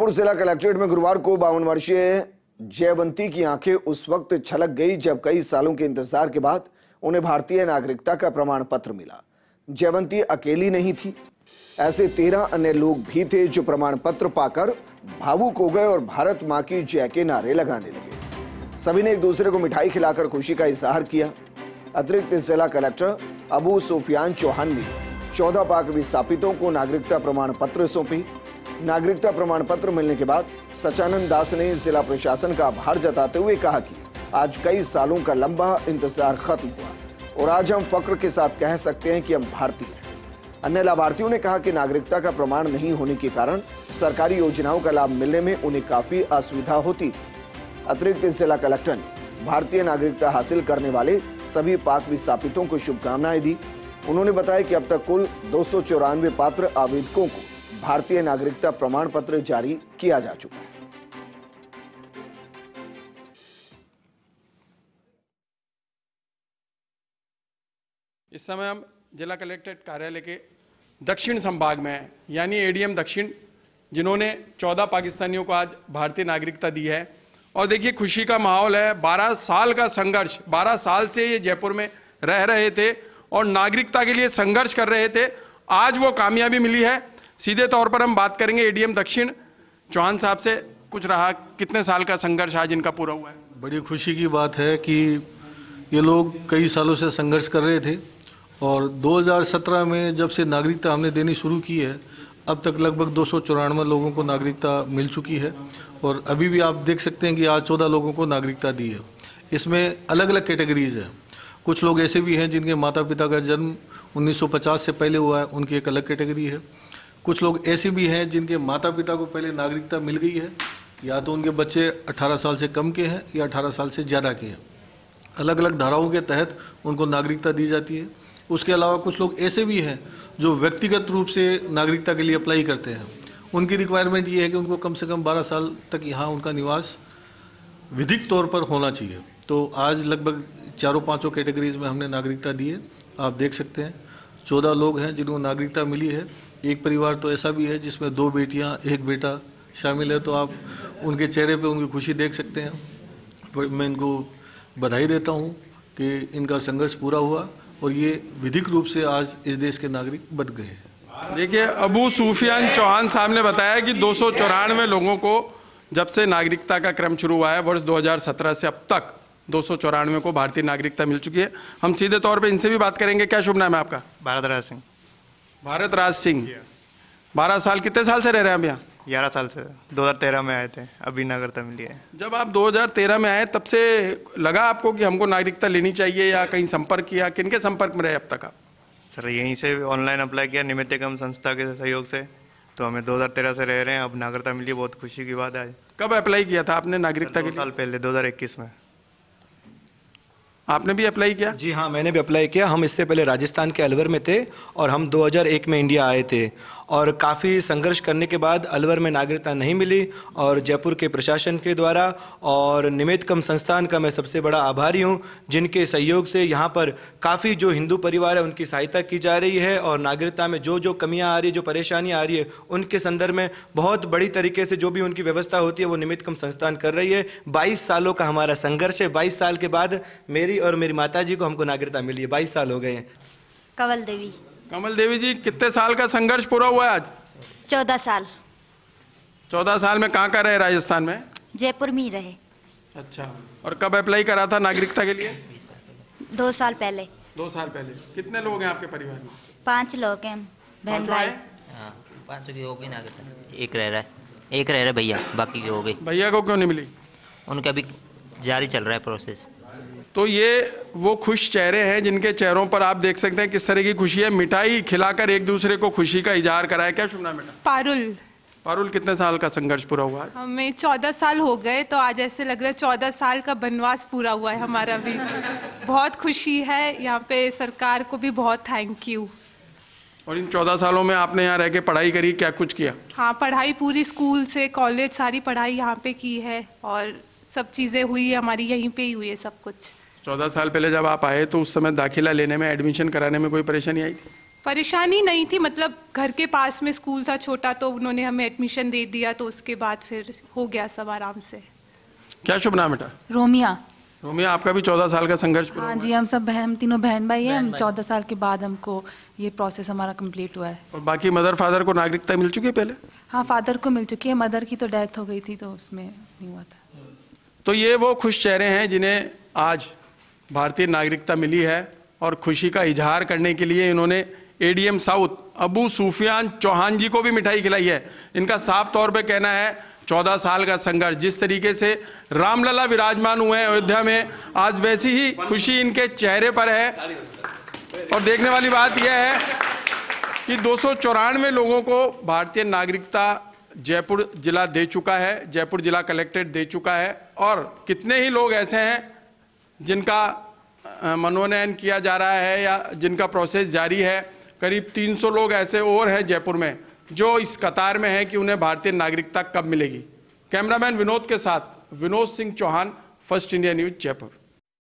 पुर जिला कलेक्ट्रेट में गुरुवार को बावन वर्षीय जयवंती की आंखें उस वक्त छलक गई जब कई सालों के इंतजार के बाद उन्हें भारतीय नागरिकता का प्रमाण पत्र मिला जयवंती अकेली नहीं थी ऐसे तेरह अन्य लोग भी थे जो प्रमाण पत्र पाकर भावुक हो गए और भारत माँ की जय के नारे लगाने लगे सभी ने एक दूसरे को मिठाई खिलाकर खुशी का इजहार किया अतिरिक्त जिला कलेक्टर अबू सुफियान चौहान ने चौदह पाक विस्थापितों को नागरिकता प्रमाण पत्र सौंपी नागरिकता प्रमाण पत्र मिलने के बाद सचानंद दास ने जिला प्रशासन का आभार जताते हुए कहा कि आज कई सालों का लंबा इंतजार खत्म हुआ और आज हम फक्र के साथ कह सकते हैं कि हम भारतीय हैं अन्य लाभार्थियों ने कहा कि नागरिकता का प्रमाण नहीं होने के कारण सरकारी योजनाओं का लाभ मिलने में उन्हें काफी असुविधा होती अतिरिक्त जिला कलेक्टर ने भारतीय नागरिकता हासिल करने वाले सभी पाक विस्थापितों को शुभकामनाएं दी उन्होंने बताया कि अब तक कुल दो पात्र आवेदकों को भारतीय नागरिकता प्रमाण पत्र जारी किया जा चुका है इस समय हम जिला कलेक्ट्रेट कार्यालय के दक्षिण संभाग में हैं यानी एडीएम दक्षिण जिन्होंने 14 पाकिस्तानियों को आज भारतीय नागरिकता दी है और देखिए खुशी का माहौल है 12 साल का संघर्ष 12 साल से ये जयपुर में रह रहे थे और नागरिकता के लिए संघर्ष कर रहे थे आज वो कामयाबी मिली है सीधे तौर पर हम बात करेंगे एडीएम दक्षिण चौहान साहब से कुछ रहा कितने साल का संघर्ष आज इनका पूरा हुआ है बड़ी खुशी की बात है कि ये लोग कई सालों से संघर्ष कर रहे थे और 2017 में जब से नागरिकता हमने देनी शुरू की है अब तक लगभग दो लोगों को नागरिकता मिल चुकी है और अभी भी आप देख सकते हैं कि आज चौदह लोगों को नागरिकता दी है इसमें अलग अलग कैटेगरीज है कुछ लोग ऐसे भी हैं जिनके माता पिता का जन्म 1950 से पहले हुआ है उनकी एक अलग कैटेगरी है कुछ लोग ऐसे भी हैं जिनके माता पिता को पहले नागरिकता मिल गई है या तो उनके बच्चे 18 साल से कम के हैं या 18 साल से ज़्यादा के हैं अलग अलग धाराओं के तहत उनको नागरिकता दी जाती है उसके अलावा कुछ लोग ऐसे भी हैं जो व्यक्तिगत रूप से नागरिकता के लिए अप्लाई करते हैं उनकी रिक्वायरमेंट ये है कि उनको कम से कम 12 साल तक यहाँ उनका निवास विधिक तौर पर होना चाहिए तो आज लगभग चारों पाँचों कैटेगरीज में हमने नागरिकता दी है आप देख सकते हैं चौदह लोग हैं जिनको नागरिकता मिली है एक परिवार तो ऐसा भी है जिसमें दो बेटियां एक बेटा शामिल है तो आप उनके चेहरे पे उनकी खुशी देख सकते हैं मैं इनको बधाई देता हूँ कि इनका संघर्ष पूरा हुआ और ये विधिक रूप से आज इस देश के नागरिक बन गए हैं देखिए अबू सूफियान चौहान साहब ने बताया कि दो लोगों को जब से नागरिकता का क्रम शुरू हुआ है वर्ष दो से अब तक दो को भारतीय नागरिकता मिल चुकी है हम सीधे तौर पर इनसे भी बात करेंगे क्या शुभ नाम है आपका भारत राज सिंह भारत राज सिंह बारह साल कितने साल से रह रहे हैं अब यहाँ ग्यारह साल से 2013 में आए थे अभी नागरिकता मिली है जब आप 2013 में आए तब से लगा आपको कि हमको नागरिकता लेनी चाहिए या कहीं संपर्क किया किनके संपर्क में रहे अब तक आप सर यहीं से ऑनलाइन अप्लाई किया निमित्तकम संस्था के सहयोग से तो हमें 2013 से रह रहे हैं अब नागरिकता मिली बहुत खुशी की बात है कब अप्लाई किया था आपने नागरिकता के साल पहले दो में आपने भी अप्लाई किया जी हाँ मैंने भी अप्लाई किया हम इससे पहले राजस्थान के अलवर में थे और हम 2001 में इंडिया आए थे और काफ़ी संघर्ष करने के बाद अलवर में नागरिकता नहीं मिली और जयपुर के प्रशासन के द्वारा और निमित कम संस्थान का मैं सबसे बड़ा आभारी हूँ जिनके सहयोग से यहाँ पर काफ़ी जो हिंदू परिवार है उनकी सहायता की जा रही है और नागरिकता में जो जो कमियाँ आ रही है जो परेशानी आ रही है उनके संदर्भ में बहुत बड़ी तरीके से जो भी उनकी व्यवस्था होती है वो निमित कम संस्थान कर रही है बाईस सालों का हमारा संघर्ष है बाईस साल के बाद मेरी और मेरी माता जी को हमको नागरिकता मिली है बाईस साल हो गए हैं कमल देवी कमल देवी जी कितने साल का संघर्ष पूरा हुआ है आज चौदह साल चौदह साल में कहाँ कहाँ रहे राजस्थान में जयपुर में ही रहे अच्छा और कब अप्लाई करा था नागरिकता के लिए दो साल पहले दो साल पहले कितने लोग हैं आपके परिवार में पांच लोग हैं बहन भाई हाँ, की हो गई नागरिकता एक रह रहा है एक रह रहा है भैया बाकी की हो गई भैया को क्यों नहीं मिली उनका भी जारी चल रहा है प्रोसेस तो ये वो खुश चेहरे हैं जिनके चेहरों पर आप देख सकते हैं किस तरह की खुशी है मिठाई खिलाकर एक दूसरे को खुशी का इजहार कराया क्या शुभ नाम बेटा पारुल पारुल कितने साल का संघर्ष पूरा हुआ है हमें चौदह साल हो गए तो आज ऐसे लग रहा है चौदह साल का बनवास पूरा हुआ है हमारा भी बहुत खुशी है यहाँ पे सरकार को भी बहुत थैंक यू और इन चौदह सालों में आपने यहाँ रह के पढ़ाई करी क्या कुछ किया हाँ पढ़ाई पूरी स्कूल से कॉलेज सारी पढ़ाई यहाँ पे की है और सब चीज़ें हुई है हमारी यहीं पे ही हुई है सब कुछ चौदह साल पहले जब आप आए तो उस समय दाखिला लेने में एडमिशन कराने में कोई परेशानी आई परेशानी नहीं थी मतलब घर के पास में स्कूल था छोटा तो उन्होंने हमें एडमिशन दे दिया तो उसके बाद फिर हो गया सब आराम से क्या शुभ नाम बेटा रोमिया रोमिया आपका भी चौदह साल का संघर्ष हाँ जी हम सब बहन तीनों बहन भाई हैं हम चौदह साल के बाद हमको ये प्रोसेस हमारा कंप्लीट हुआ है और बाकी मदर फादर को नागरिकता मिल चुकी है पहले हाँ फादर को मिल चुकी है मदर की तो डेथ हो गई थी तो उसमें नहीं हुआ था तो ये वो खुश चेहरे हैं जिन्हें आज भारतीय नागरिकता मिली है और खुशी का इजहार करने के लिए इन्होंने एडीएम साउथ अबू सूफियान चौहान जी को भी मिठाई खिलाई है इनका साफ तौर पे कहना है चौदह साल का संघर्ष जिस तरीके से रामलला विराजमान हुए हैं अयोध्या में आज वैसी ही खुशी इनके चेहरे पर है और देखने वाली बात यह है कि दो लोगों को भारतीय नागरिकता जयपुर जिला दे चुका है जयपुर जिला कलेक्ट्रेट दे चुका है और कितने ही लोग ऐसे हैं जिनका मनोनयन किया जा रहा है या जिनका प्रोसेस जारी है करीब 300 लोग ऐसे और हैं जयपुर में जो इस कतार में हैं कि उन्हें भारतीय नागरिकता कब मिलेगी कैमरामैन विनोद के साथ Vinod Singh Chauhan First India News Jaipur